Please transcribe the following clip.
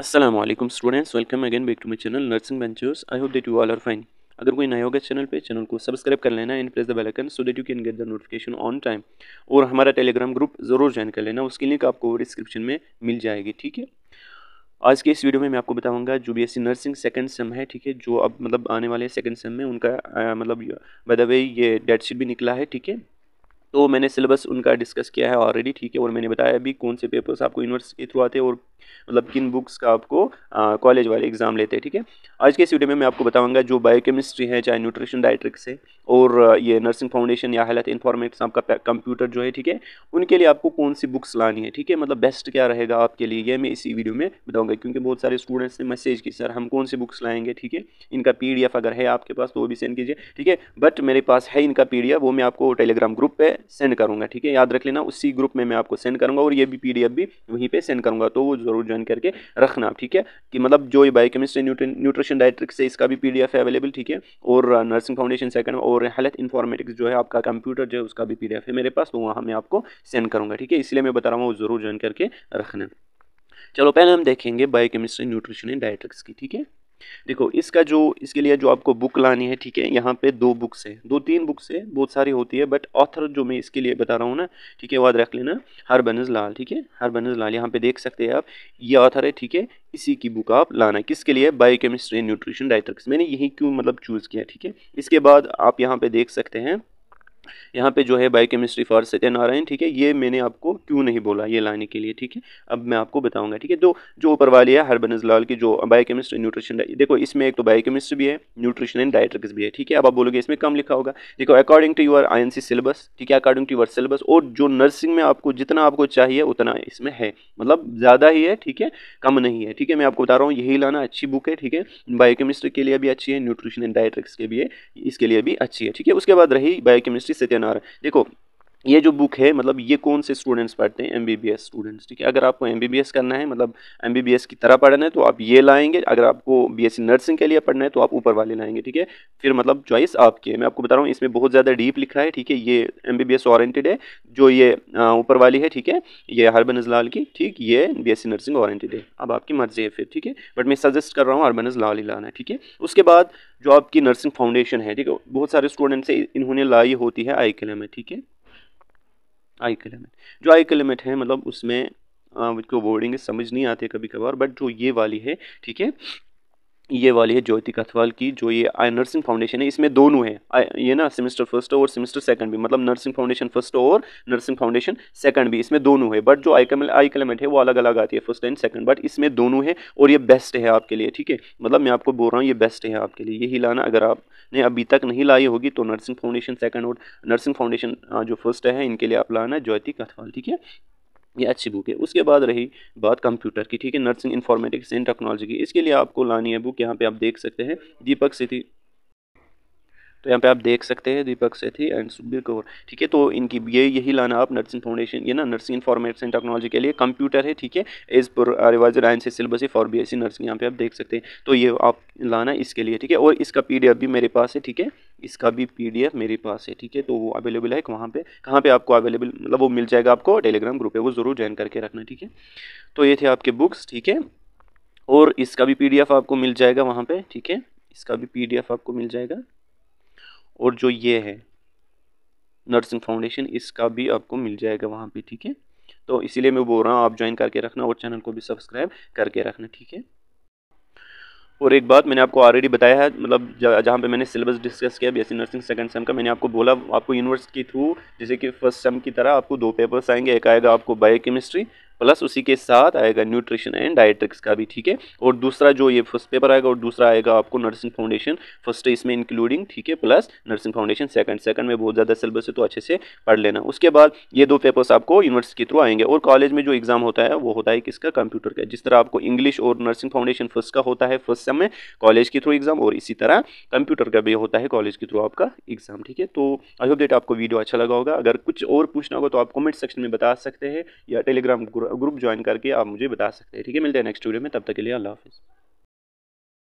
Aslam students welcome again back to my channel nursing benchers I hope that you all are fine अगर कोई नया होगा channel पे channel को सब्सक्राइब कर लेना and press the bell icon so that you can get the notification on time और हमारा टेलीग्राम ग्रुप ज़रूर ज्वाइन कर लेना उसकी लिंक आपको डिस्क्रिप्शन में मिल जाएगी ठीक है आज के इस वीडियो में मैं आपको बताऊंगा जो बी नर्सिंग सेकंड सेम है ठीक है जो अब मतलब आने वाले सेकंड सेम में उनका आ, मतलब बाय द वे ये डेट शीट भी निकला है ठीक है तो मैंने सिलेबस उनका डिस्कस किया है ऑलरेडी ठीक है और मैंने बताया अभी कौन से पेपर्स आपको यूनिवर्सिटी के थ्रू आते हैं और मतलब किन बुक्स का आपको कॉलेज वाले एग्ज़ाम लेते हैं ठीक है आज के इस वीडियो में मैं आपको बताऊंगा जो बायोकेमिस्ट्री है चाहे न्यूट्रिशन डाइट्रिक्स है और ये नर्सिंग फाउंडेशन या हेल्थ इन्फॉर्मेट्स आपका कंप्यूटर जो है ठीक है उनके लिए आपको कौन सी बुक्स लानी है ठीक है मतलब बेस्ट क्या रहेगा आपके लिए ये मैं इसी वीडियो में बताऊँगा क्योंकि बहुत सारे स्टूडेंट्स ने मैसेज की सर हम कौन सी बुक्स लाएंगे ठीक है इनका पी अगर है आपके पास तो वो भी सेंड कीजिए ठीक है बट मेरे पास है इनका पी वो मैं आपको टेलीग्राम ग्रुप पर सेंड करूँगा ठीक है याद रख लेना उसी ग्रुप में मैं आपको सेंड करूँगा और ये भी पी भी वहीं पर सेंड करूँगा तो वो ज़रूर ज्वाइन करके रखना ठीक है कि मतलब जो ये बायोकेमिस्ट्री न्यूट्रिशन डायट्रिक से इसका भी पी है अवेलेबल ठीक है और नर्सिंग फाउंडेशन सेकंड और हेल्थ इन्फॉर्मेटिक्स जो है आपका कंप्यूटर जो है उसका भी पी है मेरे पास तो वहाँ मैं आपको सेंड करूँगा ठीक है इसलिए मैं बता रहा हूँ ज़रूर ज्वाइन करके रखना चलो पहले हम देखेंगे बायोकेमिस्ट्री न्यूट्रिशन एंड डायट्रिक्स की ठीक है देखो इसका जो इसके लिए जो आपको बुक लानी है ठीक है यहाँ पे दो बुक्स है दो तीन बुक्स है बहुत सारी होती है बट ऑथर जो मैं इसके लिए बता रहा हूँ ना ठीक है याद रख लेना हरबनज लाल ठीक है हरबनज लाल यहाँ पे देख सकते हैं आप ये ऑथर है ठीक है इसी की बुक आप लाना किसके लिए बायोकेमिस्ट्री एंड न्यूट्रिशन डाइट्रिक्स मैंने यही क्यों मतलब चूज़ किया ठीक है इसके बाद आप यहाँ पर देख सकते हैं यहाँ पे जो है बायोकेमिस्ट्री फॉर सत्यनारायण ठीक है ये मैंने आपको क्यों नहीं बोला ये लाने के लिए ठीक है अब मैं आपको बताऊंगा ठीक है तो जो ऊपर वाली है हरबनज लाल की जो बायोकेमिस्ट्री न्यूट्रिशन देखो इसमें एक तो बायोकेमिस्ट्री भी है न्यूट्रिशन एंड डायट्रिक्स भी है ठीक है अब आप बोलोगे इसमें कम लिखा होगा देखो according to your I syllabus ठीक है अकॉर्डिंग टू यूर सिलेबस और जो नर्सिंग में आपको जितना आपको चाहिए उतना इसमें है मतलब ज़्यादा ही है ठीक है कम नहीं है ठीक है मैं आपको बता रहा हूँ यही लाना अच्छी बुक है ठीक है बायोकेमिस्ट्री के लिए भी अच्छी है न्यूट्रिशन एंड डायट्रिक्स के लिए इसके लिए भी अच्छी है ठीक है उसके बाद रही बायोकेमिस्ट्री आ रहा है देखो ये जो बुक है मतलब ये कौन से स्टूडेंट्स पढ़ते हैं एमबीबीएस स्टूडेंट्स ठीक है अगर आपको एमबीबीएस करना है मतलब एमबीबीएस की तरह पढ़ना है तो आप ये लाएंगे अगर आपको बीएससी नर्सिंग के लिए पढ़ना है तो आप ऊपर वाले लाएंगे ठीक है फिर मतलब चॉइस आपकी है मैं आपको बता रहा हूँ इसमें बहुत ज़्यादा डीप लिखा है ठीक है ये एम बी है जो ये ऊपर वाली है ठीक है ये हरबन लाल की ठीक ये बी नर्सिंग ऑरेंटेड है अब आपकी मर्जी है फिर ठीक है बट मैं सजेस्ट कर रहा हूँ हरबन लाल ही लाना ठीक है उसके बाद जो आपकी नर्सिंग फाउंडेशन है ठीक है बहुत सारे स्टूडेंट्स इन्होंने लाई होती है आई में ठीक है आई के लिमिट जो आई के लिमिट है मतलब उसमें मुझको वर्डिंग समझ नहीं आती कभी कभार बट जो ये वाली है ठीक है ये वाली है ज्योति कथवाल की जो ये आई नर्सिंग फाउंडेशन है इसमें दोनों हैं ये ना सेमेस्टर फर्स्ट और सेमेस्टर सेकंड भी मतलब नर्सिंग फाउंडेशन फर्स्ट और नर्सिंग फाउंडेशन सेकंड भी इसमें दोनों है बट जो आई कम आई कलमेट है वो अलग अलग आती है फर्स्ट एंड सेकंड बट इसमें दोनों है और ये बेस्ट है आपके लिए ठीक है मतलब मैं आपको बोल रहा हूँ ये बेस्ट है आपके लिए यही लाना अगर आपने अभी तक नहीं लाई होगी तो नर्सिंग फाउंडेशन सेकंड और नर्सिंग फाउंडेशन हाँ, जो फर्स्ट है इनके लिए आप लाना ज्योति कथवाल ठीक है ये अच्छी बुक है उसके बाद रही बात कंप्यूटर की ठीक है नर्सिंग इन्फॉर्मेटिक्स एंड टेक्नोलॉजी की इसके लिए आपको लानी है बुक यहाँ पे आप देख सकते हैं दीपक सिथी तो यहाँ पे आप देख सकते हैं दीपक सेथी एंड सुबीर कौर ठीक है तो इनकी ये यही लाना आप नर्सिंग फाउंडेशन ये ना नर्सिंग इन्फॉर्मेशन टेक्नोलॉजी के लिए कंप्यूटर है ठीक है एज पर रिवाइजर आइन से सिलेबस है फॉर बी नर्सिंग यहाँ पे आप देख सकते हैं तो ये आप लाना इसके लिए ठीक है और इसका पी भी मेरे पास है ठीक है इसका भी पीडीएफ मेरे पास है ठीक है तो वो अवेलेबल है वहाँ पे कहाँ पे आपको अवेलेबल मतलब वो मिल जाएगा आपको टेलीग्राम ग्रुप है वो ज़रूर ज्वाइन करके रखना ठीक है तो ये थे आपके बुक्स ठीक है और इसका भी पी आपको मिल जाएगा वहाँ पर ठीक है इसका भी पी आपको मिल जाएगा और जो ये है नर्सिंग फाउंडेशन इसका भी आपको मिल जाएगा वहाँ पर ठीक है तो इसीलिए मैं बोल रहा हूँ आप ज्वाइन करके रखना और चैनल को भी सब्सक्राइब करके रखना ठीक है और एक बात मैंने आपको ऑलरेडी बताया है मतलब जहाँ पे मैंने सिलेबस डिस्कस किया बीएससी नर्सिंग सेकंड सेम का मैंने आपको बोला आपको यूनिवर्सिटी के थ्रू जैसे कि फर्स्ट सेम की तरह आपको दो पेपर्स आएंगे एक आएगा आपको बायो केमिस्ट्री प्लस उसी के साथ आएगा न्यूट्रिशन एंड डायट्रिक्स का भी ठीक है और दूसरा जो ये फर्स्ट पेपर आएगा और दूसरा आएगा आपको नर्सिंग फाउंडेशन फर्स्ट इसमें इंक्लूडिंग ठीक है plus nursing foundation second second में बहुत ज़्यादा सिलेबस है तो अच्छे से पढ़ लेना उसके बाद ये दो पेपर्स आपको यूनिवर्सिटी के थ्रू आएंगे और कॉलेज में जो एग्ज़ाम होता है वो होता है किसका कंप्यूटर का जिस तरह आपको इंग्लिश और नर्सिंग फाउंडेशन फर्स्ट का होता है फर्स्ट सेम में कॉलेज के थ्रू एग्ज़ाम और इसी तरह कंप्यूटर का भी होता है कॉलेज के थ्रू आपका एग्ज़ाम ठीक है तो आई होप डेट आपको वीडियो अच्छा लगा होगा अगर कुछ और पूछना होगा तो आप कमेंट सेक्शन में बता सकते हैं या टेलीग्राम ग्रुप ग्रुप ज्वाइन करके आप मुझे बता सकते हैं ठीक है मिलते हैं नेक्स्ट वीडियो में तब तक के लिए अल्लाह हाफिज़